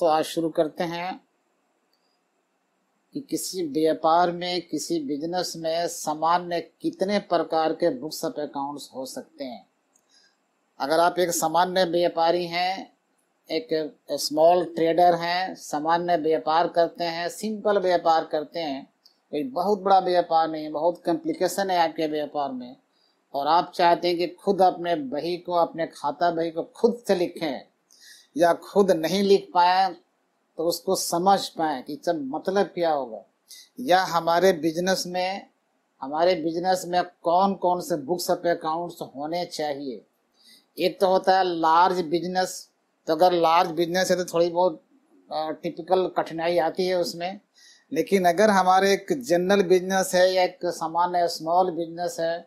तो आज शुरू करते हैं कि किसी व्यापार में किसी बिजनेस में सामान्य कितने प्रकार के बुक्स ऑफ अकाउंट्स हो सकते हैं अगर आप एक सामान्य व्यापारी हैं एक स्मॉल ट्रेडर हैं सामान्य व्यापार करते हैं सिंपल व्यापार करते हैं एक बहुत बड़ा व्यापार नहीं बहुत कॉम्प्लिकेशन है आपके व्यापार में और आप चाहते हैं कि खुद अपने बही को अपने खाता बही को खुद से लिखें या खुद नहीं लिख पाए तो उसको समझ पाए कि जब मतलब क्या होगा या हमारे बिजनेस में हमारे बिजनेस में कौन कौन से बुक्स ऑफ अकाउंट्स होने चाहिए एक तो होता है लार्ज बिजनेस तो अगर लार्ज बिजनेस है तो थोड़ी बहुत टिपिकल कठिनाई आती है उसमें लेकिन अगर हमारे एक जनरल बिजनेस है या एक सामान्य स्मॉल बिजनेस है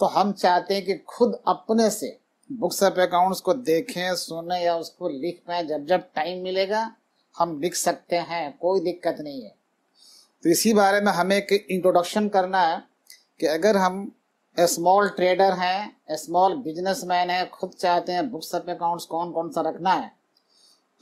तो हम चाहते हैं कि खुद अपने से बुक्स ऑफ अकाउंट्स को देखें सुने या उसको लिख पाए जब जब टाइम मिलेगा हम लिख सकते हैं कोई दिक्कत नहीं है तो इसी बारे में हमें एक इंट्रोडक्शन करना है कि अगर हम स्मॉल ट्रेडर हैं स्मॉल बिजनेसमैन हैं खुद चाहते हैं बुक्स ऑफ अकाउंट्स कौन कौन सा रखना है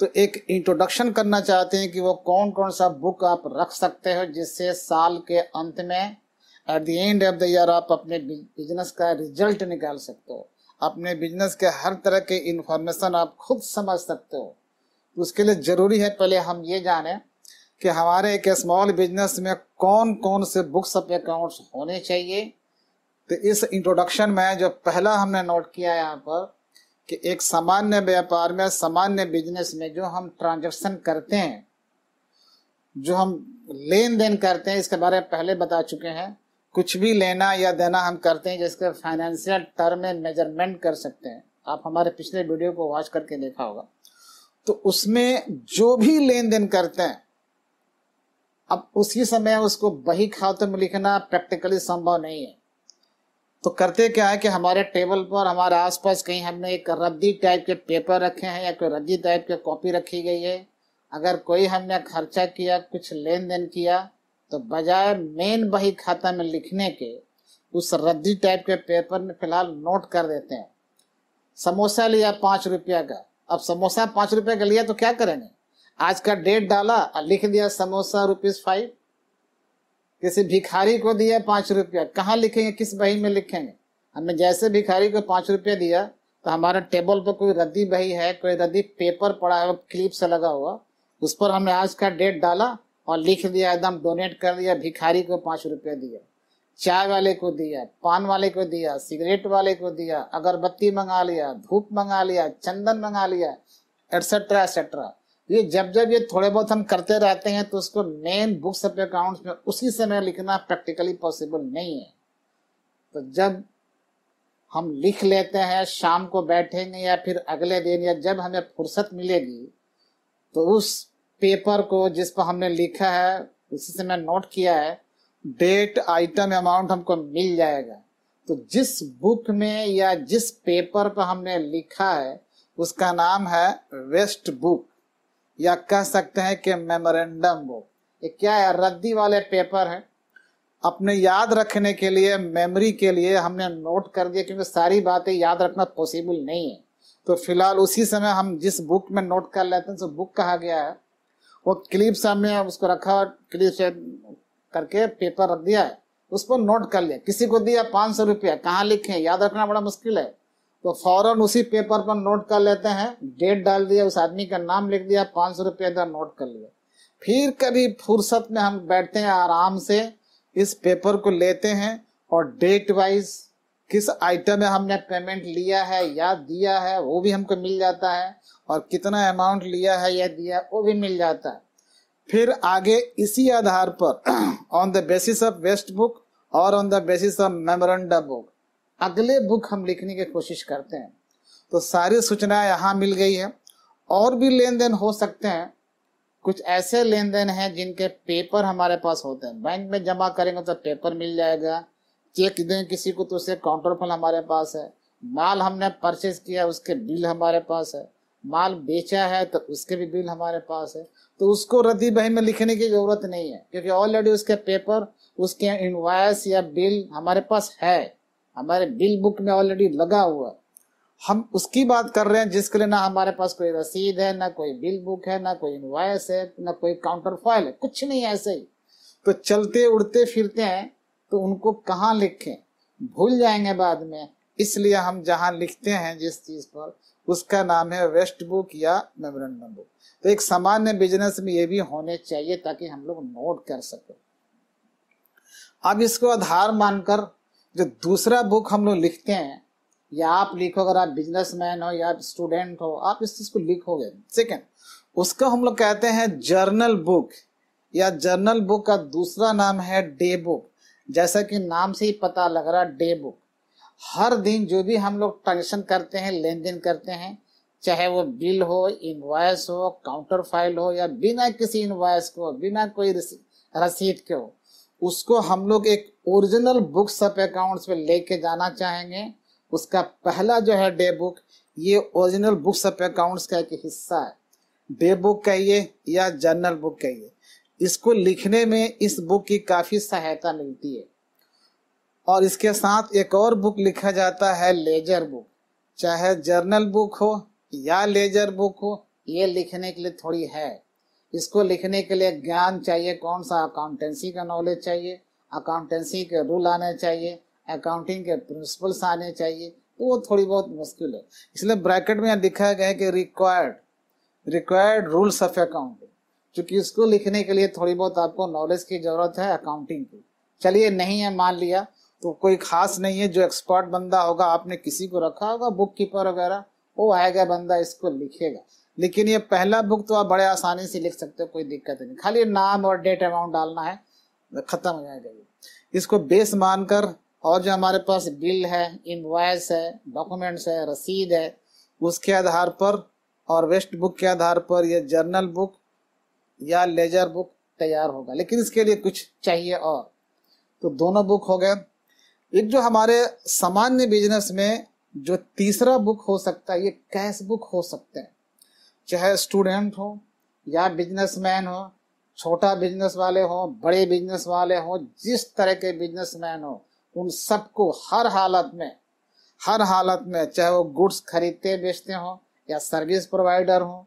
तो एक इंट्रोडक्शन करना चाहते हैं कि वो कौन कौन सा बुक आप रख सकते हो जिससे साल के अंत में at the end of the year आप अपने बिजनेस का रिजल्ट निकाल सकते हो अपने बिजनेस के हर तरह के इन्फॉर्मेशन आप खुद समझ सकते हो तो उसके लिए ज़रूरी है पहले हम ये जाने कि हमारे एक स्मॉल बिजनेस में कौन कौन से बुक्स ऑफ अकाउंट्स होने चाहिए तो इस इंट्रोडक्शन में जो पहला हमने नोट किया यहाँ पर कि एक सामान्य व्यापार में सामान्य बिजनेस में जो हम ट्रांजैक्शन करते हैं जो हम लेन देन करते हैं इसके बारे में पहले बता चुके हैं कुछ भी लेना या देना हम करते हैं जिसके फाइनेंशियल टर्म में मेजरमेंट कर सकते हैं आप हमारे पिछले वीडियो को वॉच करके देखा होगा तो उसमें जो भी लेन देन करते हैं अब उसी समय उसको बही खाते में लिखना प्रैक्टिकली संभव नहीं है तो करते क्या है कि हमारे टेबल पर हमारे आसपास कहीं हमने एक रद्दी टाइप के पेपर रखे हैं या कोई रद्दी टाइप के कॉपी रखी गई है अगर कोई हमने खर्चा किया कुछ लेन देन किया तो बजाय मेन बही खाता में लिखने के उस रद्दी टाइप के पेपर में फिलहाल नोट कर देते हैं समोसा लिया पांच रुपया का अब समोसा पांच रुपया का लिया तो क्या करेंगे आज का डेट डाला और लिख दिया समोसा रुपीज फाइव किसी भिखारी को दिया पांच रुपया कहाँ लिखेंगे किस बही में लिखेंगे हमने जैसे भिखारी को पांच रुपया दिया तो हमारे टेबल पर कोई रद्दी बही है कोई रद्दी पेपर पड़ा है क्लिप से लगा हुआ उस पर हमने आज का डेट डाला और लिख दिया एकदम डोनेट कर दिया भिखारी को पाँच रुपये दिया चाय वाले को दिया पान वाले को दिया सिगरेट वाले को दिया अगरबत्ती मंगा लिया धूप मंगा लिया चंदन मंगा लिया एटसेट्रा एटसेट्रा ये जब जब ये थोड़े बहुत हम करते रहते हैं तो उसको मेन बुक्स ऑफ अकाउंट्स में उसी समय लिखना प्रैक्टिकली पॉसिबल नहीं है तो जब हम लिख लेते हैं शाम को बैठेंगे या फिर अगले दिन या जब हमें फुर्सत मिलेगी तो उस पेपर को जिस पर हमने लिखा है उसी से मैं नोट किया है डेट आइटम अमाउंट हमको मिल जाएगा तो जिस बुक में या जिस पेपर पर हमने लिखा है उसका नाम है वेस्ट बुक या कह सकते हैं कि मेमोरेंडम बुक ये क्या है रद्दी वाले पेपर है अपने याद रखने के लिए मेमोरी के लिए हमने नोट कर दिया क्योंकि सारी बातें याद रखना पॉसिबल नहीं है तो फिलहाल उसी समय हम जिस बुक में नोट कर लेते हैं तो बुक कहा गया है वो क्लिप सामने उसको रखा क्लिप से करके पेपर रख दिया है उस पर नोट कर लिया किसी को दिया पाँच सौ रुपया कहाँ लिखे याद रखना बड़ा मुश्किल है तो फौरन उसी पेपर पर नोट कर लेते हैं डेट डाल दिया उस आदमी का नाम लिख दिया पाँच सौ रुपया इधर नोट कर लिया फिर कभी फुर्सत में हम बैठते हैं आराम से इस पेपर को लेते हैं और डेट वाइज किस आइटम में हमने पेमेंट लिया है या दिया है वो भी हमको मिल जाता है और कितना अमाउंट लिया है या दिया वो भी मिल जाता है फिर आगे इसी आधार पर on the basis of waste book और on the basis of memorandum book अगले बुक हम लिखने की कोशिश करते हैं तो सारी सूचना यहाँ मिल गई है और भी लेन देन हो सकते हैं कुछ ऐसे लेन देन हैं जिनके पेपर हमारे पास होते हैं बैंक में जमा करेंगे तो पेपर मिल जाएगा चेक दें किसी को तो उसे काउंटर फल हमारे पास है माल हमने परचेज किया उसके बिल हमारे पास है माल बेचा है तो उसके भी बिल हमारे पास है तो उसको रद्दी बही में लिखने की ज़रूरत नहीं है क्योंकि ऑलरेडी उसके पेपर उसके इनवाइस या बिल हमारे पास है हमारे बिल बुक में ऑलरेडी लगा हुआ है हम उसकी बात कर रहे हैं जिसके लिए ना हमारे पास कोई रसीद है ना कोई बिल बुक है ना कोई इनवाइस है ना कोई काउंटर फाइल है कुछ नहीं ऐसे ही तो चलते उड़ते फिरते हैं तो उनको कहाँ लिखें भूल जाएंगे बाद में इसलिए हम जहाँ लिखते हैं जिस चीज़ पर उसका नाम है वेस्ट बुक या मेमोरेंडम बुक तो एक सामान्य बिजनेस में ये भी होने चाहिए ताकि हम लोग नोट कर सके अब इसको आधार मानकर जो दूसरा बुक हम लोग लिखते हैं या आप लिखो अगर आप बिजनेसमैन हो या आप स्टूडेंट हो आप इस चीज़ को लिखोगे सेकेंड उसको हम लोग कहते हैं जर्नल बुक या जर्नल बुक का दूसरा नाम है डे बुक जैसा कि नाम से ही पता लग रहा डे बुक हर दिन जो भी हम लोग ट्रांजेक्शन करते हैं लेन देन करते हैं चाहे वो बिल हो इन हो काउंटर फाइल हो या बिना किसी इन्वाइस को बिना कोई रसीद के हो उसको हम लोग एक ओरिजिनल बुक सब अकाउंट्स में लेके जाना चाहेंगे उसका पहला जो है डे बुक ये ओरिजिनल बुक्स ऑफ अकाउंट्स का एक हिस्सा है डे बुक कहिए या जर्नल बुक कहिए इसको लिखने में इस बुक की काफ़ी सहायता मिलती है और इसके साथ एक और बुक लिखा जाता है लेजर बुक चाहे जर्नल बुक हो या लेजर बुक हो ये लिखने के लिए थोड़ी है इसको लिखने के लिए ज्ञान चाहिए कौन सा अकाउंटेंसी का नॉलेज चाहिए अकाउंटेंसी के रूल आने चाहिए अकाउंटिंग के प्रिंसिपल्स आने चाहिए तो वो थोड़ी बहुत मुश्किल है इसलिए ब्रैकेट में यहाँ दिखाया गया है कि required required rules of accounting क्योंकि इसको लिखने के लिए थोड़ी बहुत आपको नॉलेज की जरूरत है अकाउंटिंग की चलिए नहीं है मान लिया तो कोई खास नहीं है जो एक्सपर्ट बंदा होगा आपने किसी को रखा होगा बुक कीपर वगैरह वो आएगा बंदा इसको लिखेगा लेकिन ये पहला बुक तो आप बड़े आसानी से लिख सकते हो कोई दिक्कत नहीं खाली नाम और डेट अमाउंट डालना है खत्म हो जाएगा ये इसको बेस मानकर और जो हमारे पास बिल है इनवॉइस है डॉक्यूमेंट्स है रसीद है उसके आधार पर और वेस्ट बुक के आधार पर यह जर्नल बुक या लेजर बुक तैयार होगा लेकिन इसके लिए कुछ चाहिए और तो दोनों बुक हो गए एक जो हमारे सामान्य बिजनेस में जो तीसरा बुक हो सकता है ये कैश बुक हो सकते हैं चाहे स्टूडेंट हो या बिजनेसमैन हो छोटा बिजनेस वाले हो बड़े बिजनेस वाले हो जिस तरह के बिजनेसमैन हो उन सबको हर हालत में हर हालत में चाहे वो गुड्स खरीदते बेचते हों या सर्विस प्रोवाइडर हो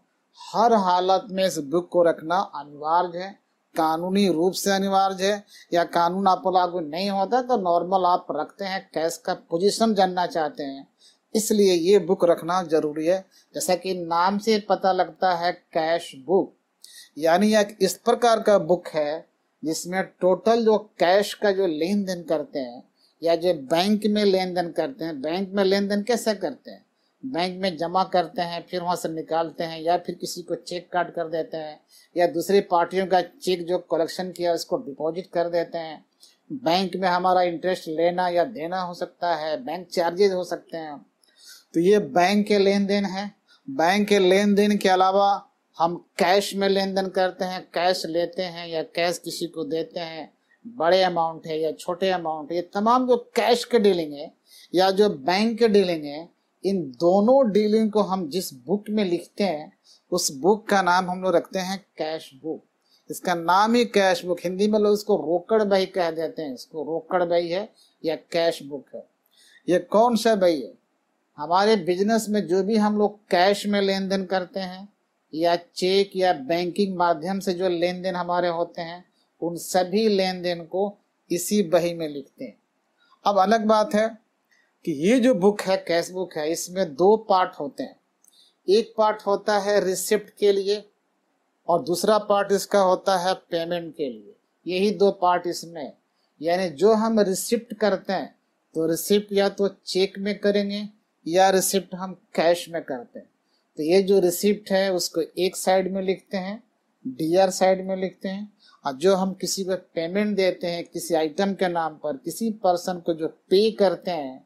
हर हालत में इस बुक को रखना अनिवार्य है कानूनी रूप से अनिवार्य है या कानून आपको लागू नहीं होता तो नॉर्मल आप रखते हैं कैश का पोजीशन जानना चाहते हैं इसलिए ये बुक रखना जरूरी है जैसा कि नाम से पता लगता है कैश बुक यानी एक इस प्रकार का बुक है जिसमें टोटल जो कैश का जो लेन देन करते हैं या जो बैंक में लेन देन करते हैं बैंक में लेन देन कैसे करते हैं बैंक में जमा करते हैं फिर वहाँ से निकालते हैं या फिर किसी को चेक काट कर देते हैं या दूसरी पार्टियों का चेक जो कलेक्शन किया उसको डिपॉजिट कर देते हैं बैंक में हमारा इंटरेस्ट लेना या देना हो सकता है बैंक चार्जेज हो सकते हैं तो ये बैंक के लेन देन है बैंक के लेन देन के अलावा हम कैश में लेन देन करते हैं कैश लेते हैं या कैश किसी को देते हैं बड़े अमाउंट है या छोटे अमाउंट है ये तमाम जो कैश के डीलिंग है या जो बैंक के डीलिंग है इन दोनों डीलिंग को हम जिस बुक में लिखते हैं उस बुक का नाम हम लोग रखते हैं कैश बुक इसका नाम ही कैश बुक हिंदी में लोग इसको रोकड़ बही कह देते हैं इसको रोकड़ बही है या कैश बुक है ये कौन सा बही है हमारे बिजनेस में जो भी हम लोग कैश में लेन देन करते हैं या चेक या बैंकिंग माध्यम से जो लेन देन हमारे होते हैं उन सभी लेन देन को इसी बही में लिखते हैं अब अलग बात है कि ये जो बुक है कैश बुक है इसमें दो पार्ट होते हैं एक पार्ट होता है रिसिप्ट के लिए और दूसरा पार्ट इसका होता है पेमेंट के लिए यही दो पार्ट इसमें यानी जो हम रिसिप्ट करते हैं तो रिसिप्ट या तो चेक में करेंगे या रिसिप्ट हम कैश में करते हैं तो ये जो रिसिप्ट है उसको एक साइड में लिखते हैं डी आर साइड में लिखते हैं और जो हम किसी को पेमेंट देते हैं किसी आइटम के नाम पर किसी पर्सन को जो पे करते हैं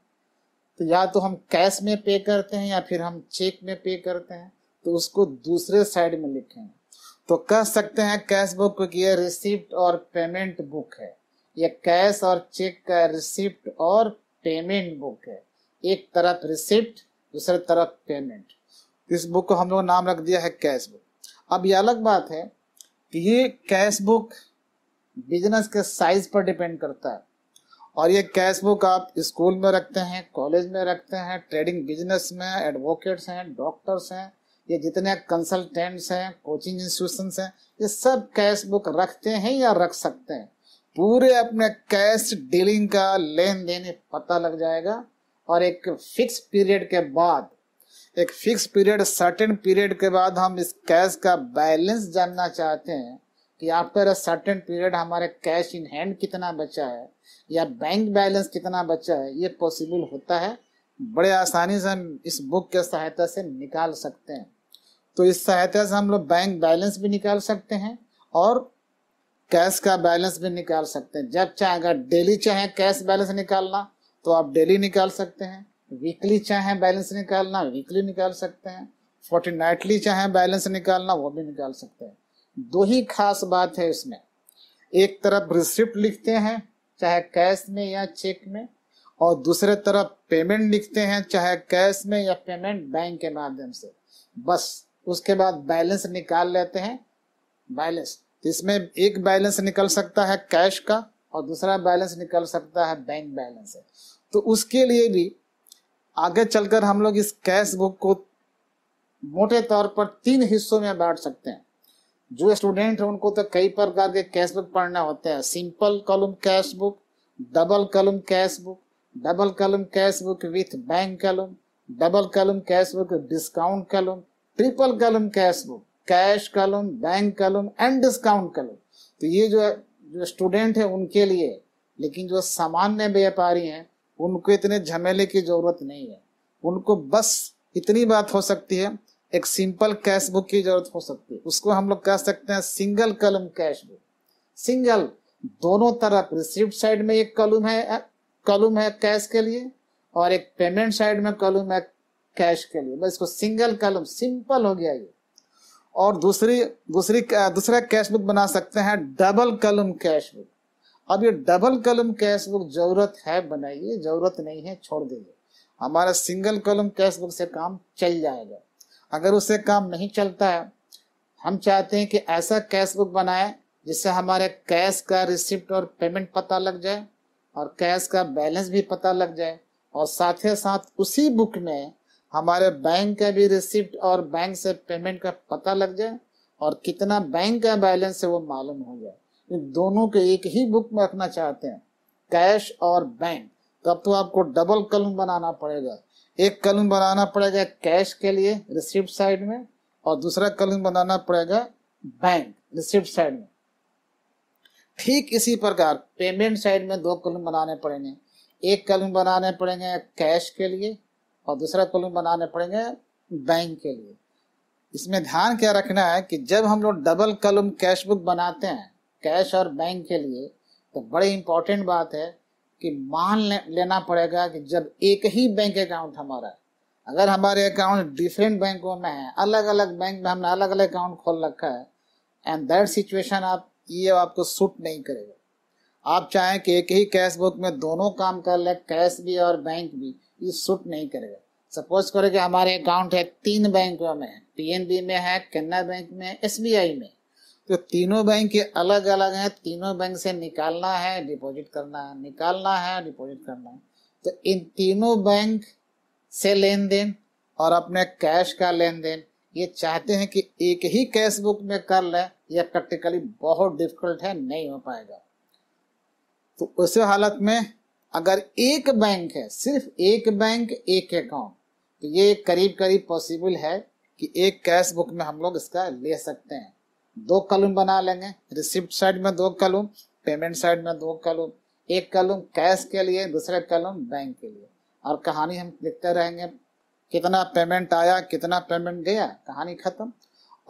तो या तो हम कैश में पे करते हैं या फिर हम चेक में पे करते हैं तो उसको दूसरे साइड में लिखें तो कह सकते हैं कैश बुक क्योंकि ये रिसिप्ट और पेमेंट बुक है ये कैश और चेक का रिसिप्ट और पेमेंट बुक है एक तरफ रिसिप्ट दूसरे तरफ पेमेंट इस बुक को हम लोग नाम रख दिया है कैश बुक अब ये अलग बात है कि ये कैश बुक बिजनेस के साइज पर डिपेंड करता है और ये कैश बुक आप स्कूल में रखते हैं कॉलेज में रखते हैं ट्रेडिंग बिजनेस में एडवोकेट्स हैं डॉक्टर्स हैं ये जितने कंसल्टेंट्स हैं कोचिंग इंस्टीट्यूशन हैं ये सब कैश बुक रखते हैं या रख सकते हैं पूरे अपने कैश डीलिंग का लेन देन पता लग जाएगा और एक फिक्स पीरियड के बाद एक फिक्स पीरियड सर्टेन पीरियड के बाद हम इस कैश का बैलेंस जानना चाहते हैं कि आफ्टर अ सर्टेन पीरियड हमारे कैश इन हैंड कितना बचा है या बैंक बैलेंस कितना बचा है ये पॉसिबल होता है बड़े आसानी से हम इस बुक के सहायता से निकाल सकते हैं तो इस सहायता से हम लोग बैंक बैलेंस भी निकाल सकते हैं और कैश का बैलेंस भी निकाल सकते हैं जब चाहे अगर डेली चाहे कैश बैलेंस निकालना तो आप डेली निकाल सकते हैं वीकली चाहे बैलेंस निकालना वीकली निकाल सकते हैं फोर्टी नाइटली चाहे बैलेंस निकालना वो भी निकाल सकते हैं दो ही खास बात है इसमें एक तरफ रिसिप्ट लिखते हैं चाहे कैश में या चेक में और दूसरे तरफ पेमेंट लिखते हैं चाहे कैश में या पेमेंट बैंक के माध्यम से बस उसके बाद बैलेंस निकाल लेते हैं बैलेंस इसमें एक बैलेंस निकल सकता है कैश का और दूसरा बैलेंस निकल सकता है बैंक बैलेंस है तो उसके लिए भी आगे चलकर हम लोग इस कैश बुक को मोटे तौर पर तीन हिस्सों में बांट सकते हैं जो स्टूडेंट है उनको तो कई प्रकार के कैश बुक पढ़ना होता है simple column cash book double column cash book double column cash book with bank column double column cash book discount column triple column cash book cash column bank column and discount column तो ये जो जो student है उनके लिए लेकिन जो सामान्य व्यापारी हैं उनको इतने झमेले की जरूरत नहीं है उनको बस इतनी बात हो सकती है एक सिंपल कैश बुक की जरूरत हो सकती है उसको हम लोग कह सकते हैं सिंगल कलम कैश बुक सिंगल दोनों तरफ रिसिप्ट साइड में एक कलम है कलम है कैश के लिए और एक पेमेंट साइड में कलम है कैश के लिए बस इसको सिंगल कलम सिंपल हो गया ये और दूसरी दूसरी दूसरा कैश बुक बना सकते हैं डबल कलम कैश बुक अब ये डबल कलम कैश बुक जरूरत है बनाइए जरूरत नहीं है छोड़ दीजिए हमारा सिंगल कलम कैश बुक से काम चल जाएगा अगर उससे काम नहीं चलता है हम चाहते हैं कि ऐसा कैश बुक बनाए जिससे हमारे कैश का रिसिप्ट और पेमेंट पता लग जाए और कैश का बैलेंस भी पता लग जाए और साथ ही साथ उसी बुक में हमारे बैंक का भी रिसिप्ट और बैंक से पेमेंट का पता लग जाए और कितना बैंक का बैलेंस है वो मालूम हो जाए इन दोनों के एक ही बुक में रखना चाहते हैं कैश और बैंक तब तो आपको डबल कलम बनाना पड़ेगा एक कलम बनाना पड़ेगा कैश के लिए रिसिप्ट साइड में और दूसरा कलम बनाना पड़ेगा बैंक रिसिप्ट साइड में ठीक इसी प्रकार पेमेंट साइड में दो कलम बनाने पड़ेंगे एक कलम बनाने पड़ेंगे कैश के लिए और दूसरा कलम बनाने पड़ेंगे बैंक के लिए इसमें ध्यान क्या रखना है कि जब हम लोग डबल कलम कैश बुक बनाते हैं कैश और बैंक के लिए तो बड़ी इंपॉर्टेंट बात है कि मान ले, लेना पड़ेगा कि जब एक ही बैंक अकाउंट हमारा अगर हमारे अकाउंट डिफरेंट बैंकों में है अलग अलग बैंक में हमने अलग अलग अकाउंट खोल रखा है एंड दैट सिचुएशन आप ये आपको सूट नहीं करेगा आप चाहें कि एक ही कैश बुक में दोनों काम कर ले कैश भी और बैंक भी ये सूट नहीं करेगा सपोज करो कि हमारे अकाउंट है तीन बैंकों में पीएनबी में है केनरा बैंक में एस में तो तीनों बैंक के अलग अलग हैं तीनों बैंक से निकालना है डिपॉजिट करना है निकालना है डिपॉजिट करना है तो इन तीनों बैंक से लेन देन और अपने कैश का लेन देन ये चाहते हैं कि एक ही कैश बुक में कर लें यह प्रैक्टिकली बहुत डिफिकल्ट है नहीं हो पाएगा तो उस हालत में अगर एक बैंक है सिर्फ एक बैंक एक अकाउंट तो ये करीब करीब पॉसिबल है कि एक कैश बुक में हम लोग इसका ले सकते हैं दो कलम बना लेंगे रिसिप्ट साइड में दो कलम पेमेंट साइड में दो कलम एक कलम कैश के लिए दूसरे कलम बैंक के लिए और कहानी हम लिखते रहेंगे कितना पेमेंट आया कितना पेमेंट गया कहानी खत्म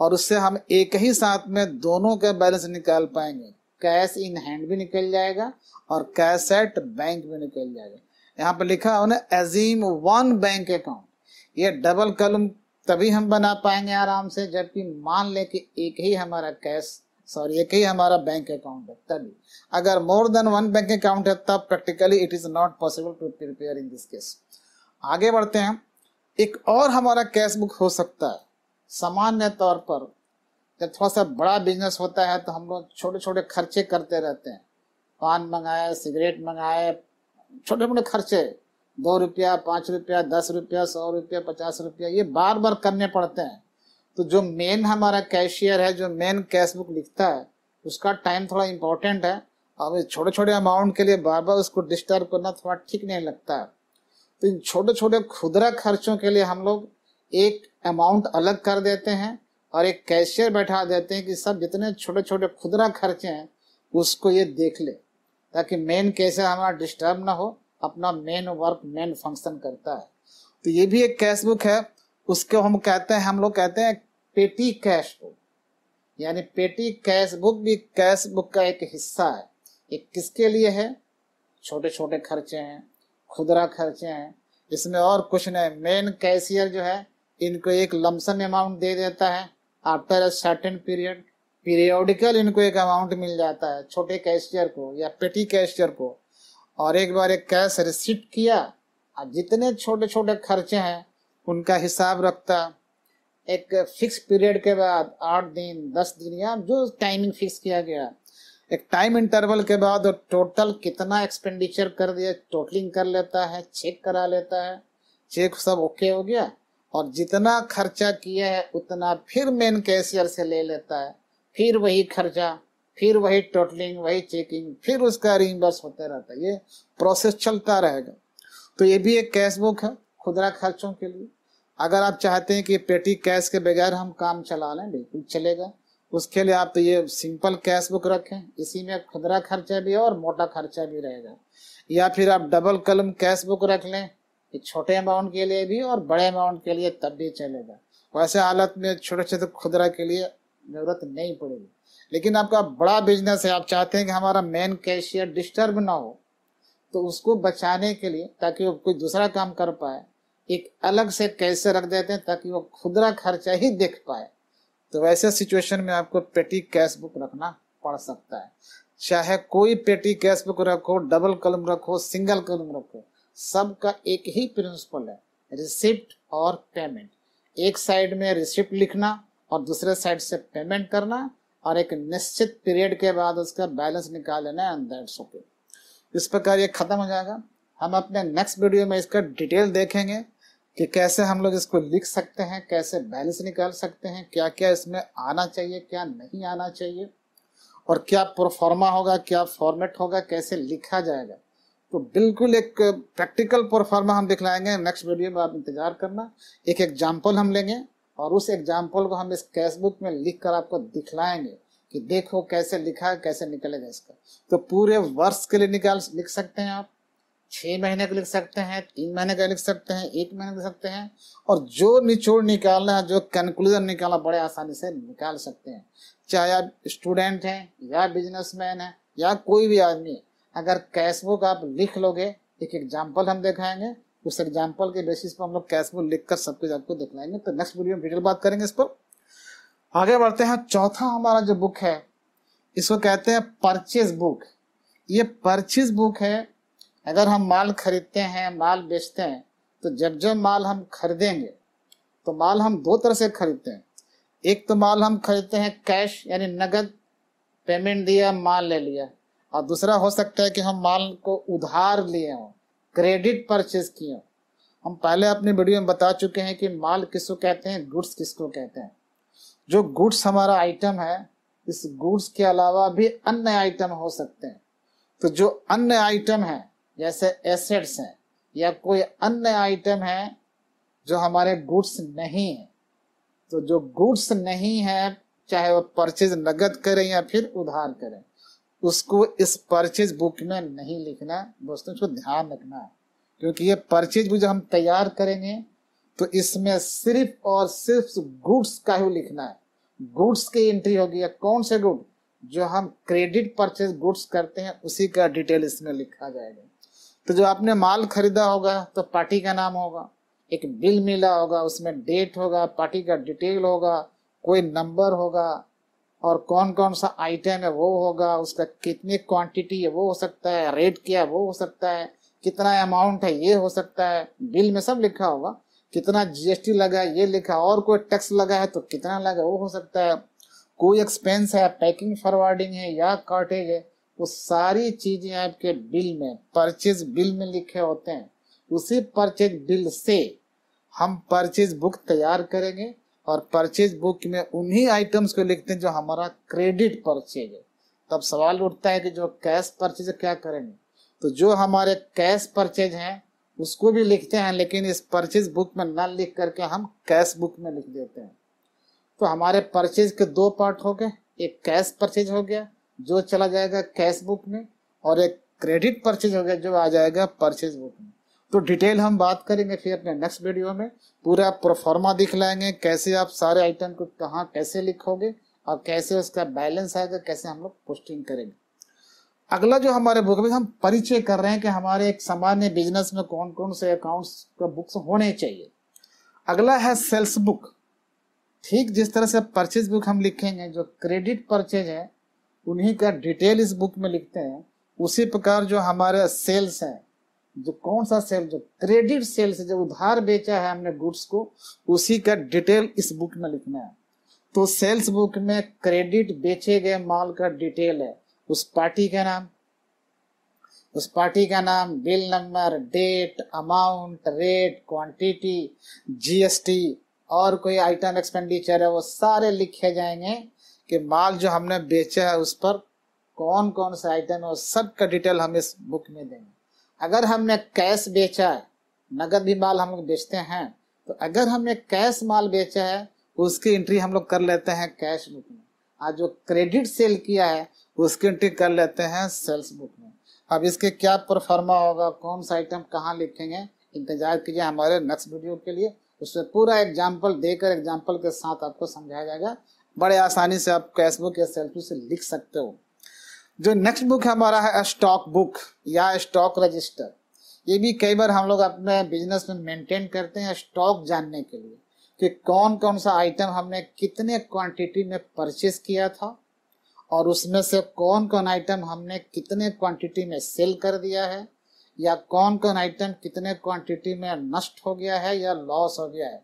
और उससे हम एक ही साथ में दोनों का बैलेंस निकाल पाएंगे कैश इन हैंड भी निकल जाएगा और कैश एट बैंक भी निकल जाएगा यहाँ पर लिखा उन्हें एजीम वन बैंक अकाउंट ये डबल कलम तभी हम बना पाएंगे आराम से जबकि मान ले कि एक ही हमारा कैश सॉरी एक ही हमारा बैंक अकाउंट है तभी अगर more than one bank account है तब practically it is not possible to prepare in this case आगे बढ़ते हैं एक और हमारा कैश बुक हो सकता है सामान्य तौर पर जब थोड़ा सा बड़ा बिजनेस होता है तो हम लोग छोटे छोटे खर्चे करते रहते हैं पान मंगाए सिगरेट मंगाए छोटे मोटे खर्चे दो रुपया पाँच रुपया दस रुपया सौ रुपया पचास रुपया ये बार बार करने पड़ते हैं तो जो मेन हमारा कैशियर है जो मेन कैश बुक लिखता है उसका टाइम थोड़ा इम्पोर्टेंट है और छोटे छोटे अमाउंट के लिए बार बार उसको डिस्टर्ब करना थोड़ा ठीक नहीं लगता है तो इन छोटे छोटे खुदरा खर्चों के लिए हम लोग एक अमाउंट अलग कर देते हैं और एक कैशियर बैठा देते हैं कि सब जितने छोटे छोटे खुदरा खर्चे हैं उसको ये देख ले ताकि मेन कैशियर हमारा डिस्टर्ब ना हो अपना मेन वर्क मेन फंक्शन करता है तो ये भी एक कैश बुक है उसको हम कहते हैं हम लोग कहते हैं पेटी कैश बुक यानी पेटी कैश बुक भी कैश बुक का एक हिस्सा है ये किसके लिए है छोटे छोटे खर्चे हैं खुदरा खर्चे हैं इसमें और कुछ नहीं मेन कैशियर जो है इनको एक लमसम अमाउंट दे देता है after a certain period periodical इनको एक अमाउंट मिल जाता है छोटे कैशियर को या पेटी कैशियर को और एक बार एक कैश रिसिप्ट किया और जितने छोटे छोटे खर्चे हैं उनका हिसाब रखता एक फिक्स पीरियड के बाद आठ दिन दस दिन या जो टाइमिंग फिक्स किया गया एक टाइम इंटरवल के बाद और टोटल कितना एक्सपेंडिचर कर दिया टोटलिंग कर लेता है चेक करा लेता है चेक सब ओके हो गया और जितना खर्चा किया है उतना फिर मेन कैशियर से ले लेता है फिर वही खर्चा फिर वही टोटलिंग वही चेकिंग फिर उसका रिइंबर्स होता रहता है ये प्रोसेस चलता रहेगा तो ये भी एक कैश बुक है खुदरा खर्चों के लिए अगर आप चाहते हैं कि पेटी कैश के बगैर हम काम चला लें बिल्कुल चलेगा उसके लिए आप तो ये सिंपल कैश बुक रखें इसी में खुदरा खर्चा भी और मोटा खर्चा भी रहेगा या फिर आप डबल कलम कैश बुक रख लें कि छोटे अमाउंट के लिए भी और बड़े अमाउंट के लिए तब भी चलेगा वैसे हालत में छोटे छोटे खुदरा के लिए जरूरत नहीं पड़ेगी लेकिन आपका बड़ा बिजनेस है आप चाहते हैं कि हमारा मेन कैशियर डिस्टर्ब ना हो तो उसको बचाने के लिए ताकि वो कोई दूसरा काम कर पाए एक अलग से कैसे रख देते हैं ताकि वो खुदरा खर्चा ही देख पाए तो वैसे सिचुएशन में आपको पेटी कैश बुक रखना पड़ सकता है चाहे कोई पेटी कैश बुक रखो डबल कलम रखो सिंगल कलम रखो सबका एक ही प्रिंसिपल है रिसिप्ट और पेमेंट एक साइड में रिसिप्ट लिखना और दूसरे साइड से पेमेंट करना और एक निश्चित पीरियड के बाद उसका बैलेंस निकाल लेना एंड दैट्स ओके इस प्रकार ये खत्म हो जाएगा हम अपने नेक्स्ट वीडियो में इसका डिटेल देखेंगे कि कैसे हम लोग इसको लिख सकते हैं कैसे बैलेंस निकाल सकते हैं क्या क्या इसमें आना चाहिए क्या नहीं आना चाहिए और क्या परफॉर्मा होगा क्या फॉर्मेट होगा कैसे लिखा जाएगा तो बिल्कुल एक प्रैक्टिकल परफॉर्मा हम दिखलाएंगे नेक्स्ट वीडियो में आप इंतजार करना एक एग्जाम्पल हम लेंगे और उस एग्जाम्पल को हम इस कैश बुक में लिख कर आपको दिखलाएंगे कि देखो कैसे लिखा है कैसे निकलेगा इसका तो पूरे वर्ष के लिए निकाल लिख सकते हैं आप छः महीने का लिख सकते हैं तीन महीने का लिख सकते हैं एक महीने लिख सकते हैं और जो निचोड़ निकालना है जो कंक्लूजन निकालना बड़े आसानी से निकाल सकते हैं चाहे आप स्टूडेंट हैं या बिजनेसमैन हैं या कोई भी आदमी अगर कैश बुक आप लिख लोगे एक एग्जाम्पल हम दिखाएंगे उस एग्जाम्पल के बेसिस पर हम लोग कैश बुक लिख कर सब कुछ आपको दिखलाएंगे तो नेक्स्ट वीडियो में डिटेल बात करेंगे इस पर आगे बढ़ते हैं चौथा हमारा जो बुक है इसको कहते हैं परचेज बुक ये परचेज बुक है अगर हम माल खरीदते हैं माल बेचते हैं तो जब जब माल हम खरीदेंगे तो माल हम दो तरह से खरीदते हैं एक तो माल हम खरीदते हैं कैश यानी नगद पेमेंट दिया माल ले लिया और दूसरा हो सकता है कि हम माल को उधार लिए हों क्रेडिट परचेज किया हम पहले अपने वीडियो में बता चुके हैं कि माल किसको कहते हैं गुड्स किसको कहते हैं जो गुड्स हमारा आइटम है इस गुड्स के अलावा भी अन्य आइटम हो सकते हैं तो जो अन्य आइटम है जैसे एसेट्स हैं या कोई अन्य आइटम है जो हमारे गुड्स नहीं है तो जो गुड्स नहीं है चाहे वो परचेज नगद करें या फिर उधार करें उसको इस परचेज बुक में नहीं लिखना दोस्तों इसको ध्यान रखना है क्योंकि ये परचेज बुक जब हम तैयार करेंगे तो इसमें सिर्फ और सिर्फ गुड्स का ही लिखना है गुड्स की एंट्री होगी या कौन से गुड जो हम क्रेडिट परचेज गुड्स करते हैं उसी का डिटेल इसमें लिखा जाएगा तो जो आपने माल खरीदा होगा तो पार्टी का नाम होगा एक बिल मिला होगा उसमें डेट होगा पार्टी का डिटेल होगा कोई नंबर होगा और कौन कौन सा आइटम है वो होगा उसका कितनी क्वांटिटी है वो हो सकता है रेट क्या है वो हो सकता है कितना अमाउंट है ये हो सकता है बिल में सब लिखा होगा कितना जीएसटी लगा है ये लिखा और कोई टैक्स लगा है तो कितना लगा वो हो सकता है कोई एक्सपेंस है पैकिंग फॉरवर्डिंग है या कॉटेज है वो सारी चीजें आपके बिल में परचेज बिल में लिखे होते हैं उसी परचेज बिल से हम परचेज बुक तैयार करेंगे और परचेज बुक में उन्हीं आइटम्स को लिखते हैं जो हमारा क्रेडिट परचेज है तब सवाल उठता है कि जो कैश परचेज क्या करेंगे तो जो हमारे कैश परचेज हैं उसको भी लिखते हैं लेकिन इस परचेज बुक में न लिख करके हम कैश बुक में लिख देते हैं तो हमारे परचेज के दो पार्ट हो गए एक कैश परचेज हो गया जो चला जाएगा कैश बुक में और एक क्रेडिट परचेज हो गया जो आ जाएगा परचेज बुक में तो डिटेल हम बात करेंगे फिर अपने नेक्स्ट वीडियो में पूरा प्रोफॉर्मा दिखलाएंगे कैसे आप सारे आइटम को कहाँ कैसे लिखोगे और कैसे उसका बैलेंस आएगा कैसे हम लोग पोस्टिंग करेंगे अगला जो हमारे बुक में हम परिचय कर रहे हैं कि हमारे एक सामान्य बिजनेस में कौन कौन से अकाउंट्स का बुक्स होने चाहिए अगला है सेल्स बुक ठीक जिस तरह से परचेज बुक हम लिखेंगे जो क्रेडिट परचेज है उन्हीं का डिटेल इस बुक में लिखते हैं उसी प्रकार जो हमारे सेल्स हैं जो कौन सा सेल जो क्रेडिट सेल से जो उधार बेचा है हमने गुड्स को उसी का डिटेल इस बुक में लिखना है तो सेल्स बुक में क्रेडिट बेचे गए माल का डिटेल है उस पार्टी का नाम उस पार्टी का नाम bill number date amount rate quantity GST और कोई आइटम एक्सपेंडिचर है वो सारे लिखे जाएंगे कि माल जो हमने बेचा है उस पर कौन कौन सा आइटम है वो सब का डिटेल हम इस बुक में देंगे अगर हमने कैश बेचा है नगद भी माल हम लोग बेचते हैं तो अगर हमने कैश माल बेचा है उसकी एंट्री हम लोग कर लेते हैं कैश बुक में आज जो क्रेडिट सेल किया है उसकी एंट्री कर लेते हैं सेल्स बुक में अब इसके क्या परफॉर्मा होगा कौन सा आइटम कहाँ लिखेंगे इंतजार कीजिए हमारे नेक्स्ट वीडियो के लिए उसमें पूरा एग्जाम्पल देकर एग्जाम्पल के साथ आपको समझाया जाएगा बड़े आसानी से आप कैश बुक या सेल्फ से लिख सकते हो जो नेक्स्ट बुक हमारा है स्टॉक बुक या स्टॉक रजिस्टर ये भी कई बार हम लोग अपने बिजनेस में मेंटेन करते हैं स्टॉक जानने के लिए कि कौन कौन सा आइटम हमने कितने क्वांटिटी में परचेस किया था और उसमें से कौन कौन आइटम हमने कितने क्वांटिटी में सेल कर दिया है या कौन कौन आइटम कितने क्वांटिटी में नष्ट हो गया है या लॉस हो गया है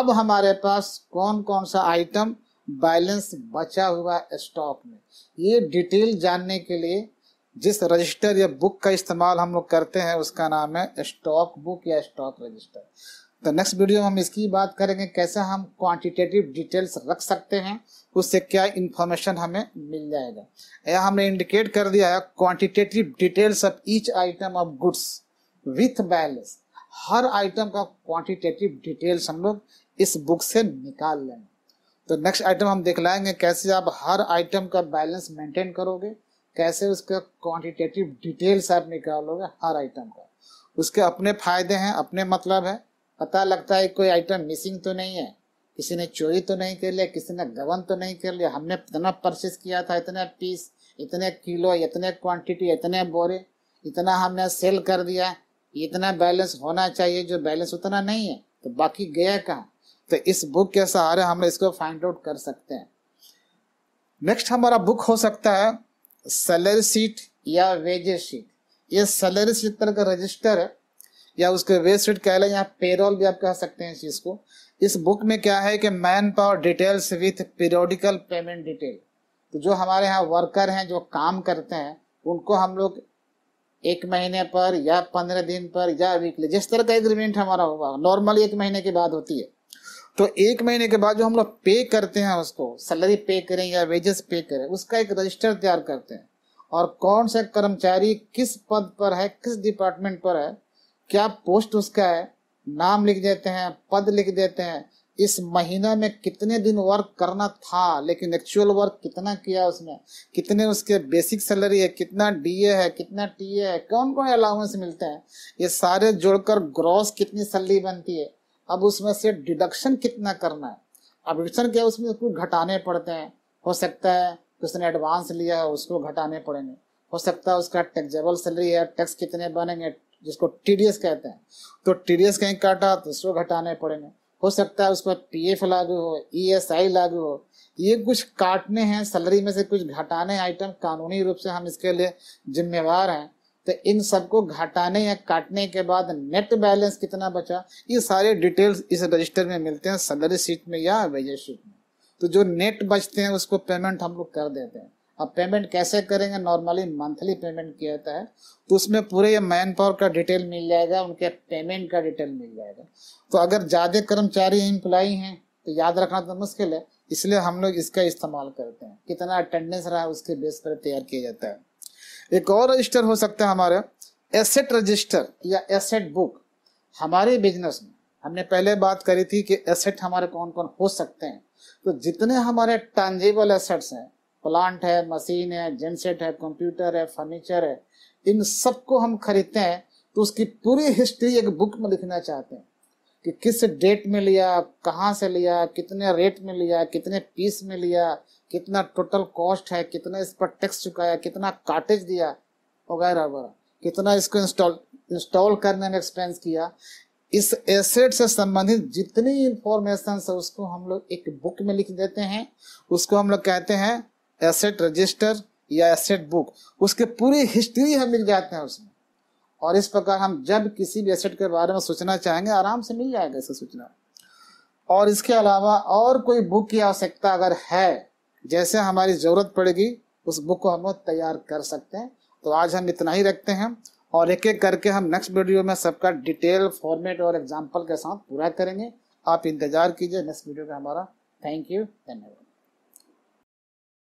अब हमारे पास कौन कौन सा आइटम बैलेंस बचा हुआ स्टॉक में ये डिटेल जानने के लिए जिस रजिस्टर या बुक का इस्तेमाल हम लोग करते हैं उसका नाम है स्टॉक बुक या स्टॉक रजिस्टर तो नेक्स्ट वीडियो में हम इसकी बात करेंगे कैसे हम क्वांटिटेटिव डिटेल्स रख सकते हैं उससे क्या इंफॉर्मेशन हमें मिल जाएगा या हमने इंडिकेट कर दिया है quantitative details of each item of goods with balance हर आइटम का क्वांटिटेटिव डिटेल्स हम लोग इस बुक से निकाल लेंगे तो नेक्स्ट आइटम हम दिखलाएंगे कैसे आप हर आइटम का बैलेंस मेंटेन करोगे कैसे उसका क्वांटिटेटिव डिटेल्स आप निकालोगे हर आइटम का उसके अपने फायदे हैं अपने मतलब है पता लगता है कोई आइटम मिसिंग तो नहीं है किसी ने चोरी तो नहीं कर लिया किसी ने गबन तो नहीं कर लिया हमने इतना परचेस किया था इतने पीस इतने किलो इतने क्वांटिटी इतने बोरे इतना हमने सेल कर दिया इतना बैलेंस होना चाहिए जो बैलेंस उतना नहीं है तो बाकी गया कहाँ तो इस बुक के सहारे हम इसको फाइंड आउट कर सकते हैं नेक्स्ट हमारा बुक हो सकता है सैलरी सीट या वेजेस सीट ये सैलरी सीट तरह का रजिस्टर है या उसके वेज सीट कह लें या पेरोल भी आप कह सकते हैं इस चीज़ को इस बुक में क्या है कि manpower details with periodical payment detail तो जो हमारे यहाँ वर्कर हैं जो काम करते हैं उनको हम लोग एक महीने पर या पंद्रह दिन पर या वीकली जिस तरह का एग्रीमेंट हमारा होगा नॉर्मली एक महीने के बाद होती है तो एक महीने के बाद जो हम लोग पे करते हैं उसको सैलरी पे करें या वेजेस पे करें उसका एक रजिस्टर तैयार करते हैं और कौन सा कर्मचारी किस पद पर है किस डिपार्टमेंट पर है क्या पोस्ट उसका है नाम लिख देते हैं पद लिख देते हैं इस महीना में कितने दिन वर्क करना था लेकिन एक्चुअल वर्क कितना किया उसने कितने उसके बेसिक सैलरी है कितना डीए है कितना टीए है कौन कौन अलाउंस मिलते हैं ये सारे जोड़कर ग्रॉस कितनी सैलरी बनती है अब उसमें से डिडक्शन कितना करना है अब डिडक्शन क्या उसमें कुछ घटाने पड़ते हैं हो सकता है उसने एडवांस लिया है उसको घटाने पड़ेंगे हो सकता है उसका टैक्सेबल सैलरी है टैक्स कितने बनेंगे जिसको टी कहते हैं तो टी कहीं काटा तो उसको घटाने पड़ेंगे हो सकता है उस पर पी एफ लागू हो ई एस आई लागू हो ये कुछ काटने हैं सैलरी में से कुछ घटाने आइटम कानूनी रूप से हम इसके लिए जिम्मेवार हैं तो इन सबको घटाने या काटने के बाद नेट बैलेंस कितना बचा ये सारे डिटेल्स इस रजिस्टर में मिलते हैं सैलरी शीट में या वेज शीट में तो जो नेट बचते हैं उसको पेमेंट हम लोग कर देते हैं अब पेमेंट कैसे करेंगे नॉर्मली मंथली पेमेंट किया जाता है तो उसमें पूरे ये मैन पावर का डिटेल मिल जाएगा उनके पेमेंट का डिटेल मिल जाएगा तो अगर ज़्यादा कर्मचारी एम्प्लॉई हैं तो याद रखना तो मुश्किल है इसलिए हम लोग इसका इस्तेमाल करते हैं कितना अटेंडेंस रहा है उसके बेस पर तैयार किया जाता है एक और रजिस्टर हो सकता है हमारा एसेट रजिस्टर या एसेट बुक हमारे बिजनेस में हमने पहले बात करी थी कि एसेट हमारे कौन कौन हो सकते हैं तो जितने हमारे ट्रांजेबल एसेट्स हैं प्लांट है मशीन है जेनसेट है कंप्यूटर है फर्नीचर है इन सबको हम खरीदते हैं तो उसकी पूरी हिस्ट्री एक बुक में लिखना चाहते हैं कि किस डेट में लिया कहाँ से लिया कितने रेट में लिया कितने पीस में लिया कितना टोटल कॉस्ट है कितना इस पर टैक्स चुकाया कितना काटेज दिया वगैरह वगैरह कितना इसको इंस्टॉल इंस्टॉल करने में एक्सपेंस किया इस एसेट से संबंधित जितनी इंफॉर्मेशन है उसको हम लोग एक बुक में लिख देते हैं उसको हम लोग कहते हैं एसेट रजिस्टर या एसेट बुक उसके पूरी हिस्ट्री हम मिल जाते हैं उसमें और इस प्रकार हम जब किसी भी एसेट के बारे में सोचना चाहेंगे आराम से मिल जाएगा इसे सूचना और इसके अलावा और कोई बुक की आवश्यकता अगर है जैसे हमारी ज़रूरत पड़ेगी उस बुक को हम तैयार कर सकते हैं तो आज हम इतना ही रखते हैं और एक एक करके हम नेक्स्ट वीडियो में सबका डिटेल फॉर्मेट और एग्जाम्पल के साथ पूरा करेंगे आप इंतज़ार कीजिए नेक्स्ट वीडियो का हमारा थैंक यू धन्यवाद